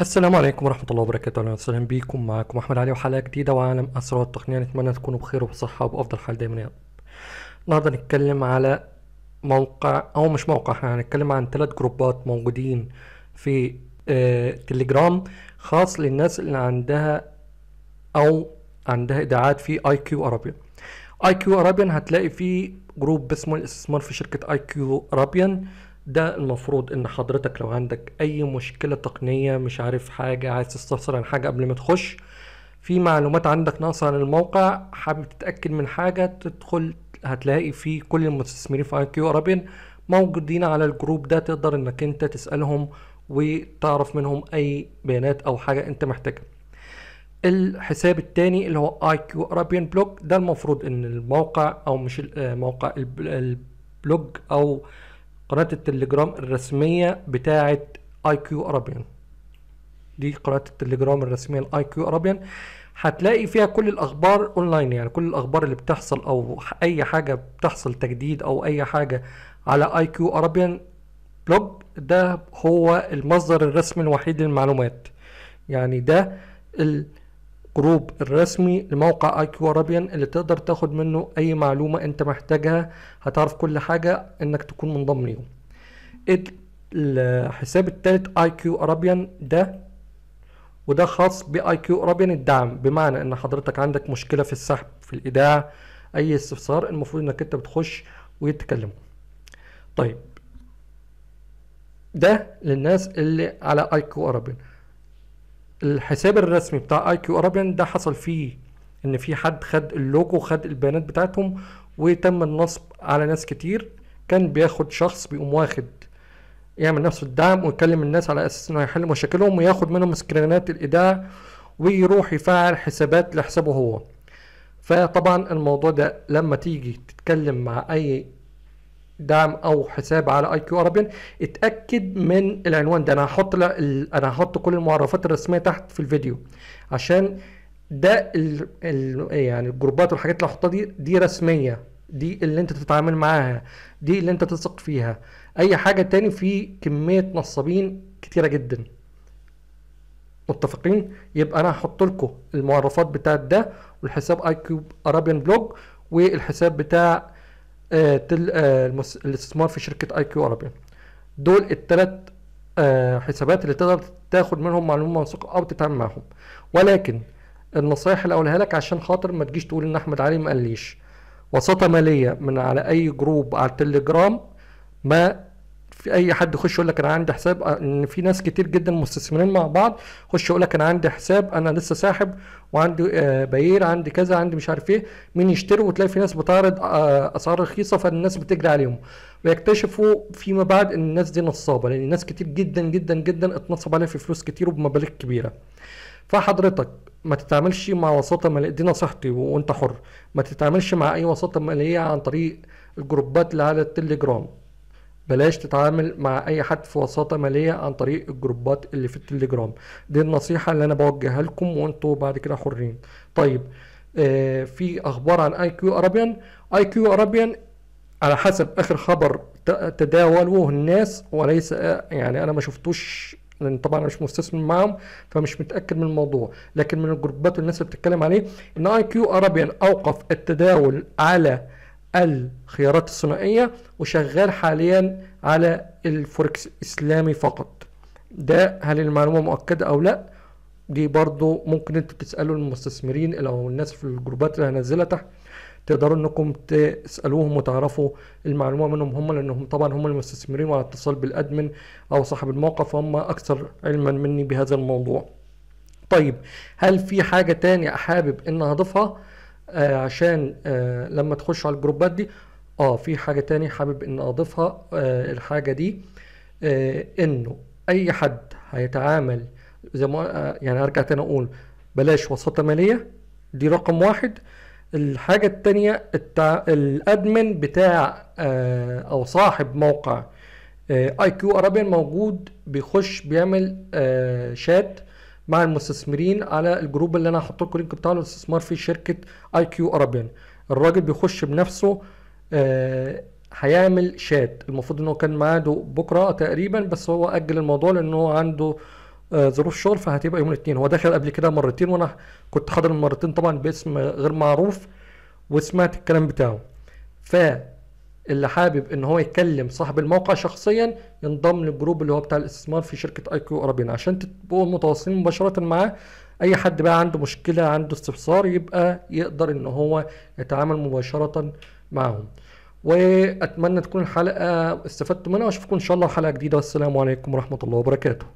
السلام عليكم ورحمة الله وبركاته أهلا وسهلا بيكم معاكم أحمد علي وحلقة جديدة وعالم أسرار التقنية نتمنى تكونوا بخير وبصحة وبأفضل حال دايما يا رب النهاردة نتكلم على موقع أو مش موقع احنا هنتكلم عن ثلاث جروبات موجودين في اه تليجرام خاص للناس اللي عندها أو عندها إيداعات في اي كيو أرابيان اي كيو أرابيان هتلاقي فيه جروب اسمه الاستثمار في شركة اي كيو أرابيان ده المفروض ان حضرتك لو عندك اي مشكله تقنيه مش عارف حاجه عايز تستفسر عن حاجه قبل ما تخش في معلومات عندك ناقصه عن الموقع حابب تتاكد من حاجه تدخل هتلاقي في كل المستثمرين في اي كيو ارابيان موجودين على الجروب ده تقدر انك انت تسالهم وتعرف منهم اي بيانات او حاجه انت محتاجها الحساب التاني اللي هو اي كيو ارابيان بلوج ده المفروض ان الموقع او مش الموقع آه، البلوج او قناة التليجرام الرسمية بتاعة اي كيو ارابيان دي قناة التليجرام الرسمية الاي كيو ارابيان هتلاقي فيها كل الاخبار اونلاين يعني كل الاخبار اللي بتحصل او اي حاجة بتحصل تجديد او اي حاجة على اي كيو ارابيان بلوج ده هو المصدر الرسمي الوحيد للمعلومات يعني ده ال جروب الرسمي لموقع اي كيو ارابيان اللي تقدر تاخد منه اي معلومه انت محتاجها هتعرف كل حاجه انك تكون منضم ليهم الحساب التالت اي كيو ارابيان ده وده خاص باي كيو ارابيان الدعم بمعنى ان حضرتك عندك مشكله في السحب في الايداع اي استفسار المفروض انك انت بتخش ويتكلموا طيب ده للناس اللي على اي كيو ارابيان الحساب الرسمي بتاع اي كيو ارابيان ده حصل فيه ان في حد خد اللوجو خد البيانات بتاعتهم وتم النصب على ناس كتير كان بياخد شخص بيقوم واخد يعمل نفسه الدعم ويكلم الناس على اساس انه يحل مشاكلهم وياخد منهم سكرينات الايداع ويروح يفعل حسابات لحسابه هو فطبعا الموضوع ده لما تيجي تتكلم مع اي دعم او حساب على اي كيو ارابيان اتاكد من العنوان ده انا هحط انا هحط كل المعرفات الرسميه تحت في الفيديو عشان ده ال... ال... إيه يعني الجروبات والحاجات اللي هحطها دي دي رسميه دي اللي انت تتعامل معاها دي اللي انت تثق فيها اي حاجه تاني في كميه نصابين كتيره جدا متفقين يبقى انا هحط لكم المعرفات بتاعت ده والحساب اي كيوب ارابيان بلوج والحساب بتاع آه، آه، الاستثمار في شركه اي كيو عربيا دول الثلاث آه، حسابات اللي تقدر تاخد منهم معلومه موثوقه او تتعامل معاهم ولكن النصايح اللي اقولها لك عشان خاطر ما تجيش تقول ان احمد علي ما قاليش وساطه ماليه من على اي جروب على التليجرام ما في اي حد يخش يقول لك انا عندي حساب آه، ان في ناس كتير جدا مستثمرين مع بعض يخش يقول لك انا عندي حساب انا لسه ساحب وعندي آه، باير عندي كذا عندي مش عارف ايه مين يشتري وتلاقي في ناس بتعرض آه، اسعار رخيصه فالناس بتجري عليهم ويكتشفوا فيما بعد ان الناس دي نصابه لان ناس كتير جدا جدا جدا اتنصب عليها في فلوس كتير وبمبالغ كبيره فحضرتك ما تتعاملش مع وساطه ماليه دي نصيحتي وانت حر ما تتعاملش مع اي وساطه ماليه عن طريق الجروبات اللي على التليجرام بلاش تتعامل مع اي حد في وساطه ماليه عن طريق الجروبات اللي في التليجرام دي النصيحه اللي انا بوجهها لكم وانتوا بعد كده حرين طيب آه في اخبار عن اي كيو ارابيان اي كيو ارابيان على حسب اخر خبر تداولوه الناس وليس يعني انا ما شفتوش لان طبعا انا مش مستثمر معاهم فمش متاكد من الموضوع لكن من الجروبات والناس اللي بتتكلم عليه ان اي كيو ارابيان اوقف التداول على الخيارات الثنائية وشغال حاليا على الفوركس اسلامي فقط ده هل المعلومة مؤكدة او لا دي برضو ممكن انتوا تسألوا المستثمرين او الناس في الجروبات اللي هنزلها تحت تقدروا انكم تسالوهم وتعرفوا المعلومه منهم هم لانهم طبعا هم المستثمرين وعلى اتصال بالادمن او صاحب الموقع فهم اكثر علما مني بهذا الموضوع طيب هل في حاجه تانية حابب ان اضيفها آه عشان آه لما تخش على الجروبات دي اه في حاجة تاني حابب ان اضيفها آه الحاجة دي آه انه اي حد هيتعامل زي ما آه، يعني ارجع تاني اقول بلاش وساطة مالية دي رقم واحد الحاجة التانية التع... الادمن بتاع آه او صاحب موقع اي كيو ارابيان موجود بيخش بيعمل آه شات مع المستثمرين على الجروب اللي انا هحط لكم اللينك بتاعه الاستثمار في شركه اي كيو ارابيان الراجل بيخش بنفسه آه هيعمل شات المفروض ان هو كان ميعاده بكره تقريبا بس هو اجل الموضوع لان هو عنده آه، ظروف شغل فهتبقى يوم الاثنين هو دخل قبل كده مرتين وانا كنت حاضر المرتين طبعا باسم غير معروف وسمعت الكلام بتاعه ف اللي حابب ان هو يكلم صاحب الموقع شخصيا ينضم للجروب اللي هو بتاع الاستثمار في شركه اي كيو ارابينا عشان تبقوا متواصلين مباشره معاه اي حد بقى عنده مشكله عنده استفسار يبقى يقدر ان هو يتعامل مباشره معهم واتمنى تكون الحلقه استفدتوا منها واشوفكم ان شاء الله حلقه جديده والسلام عليكم ورحمه الله وبركاته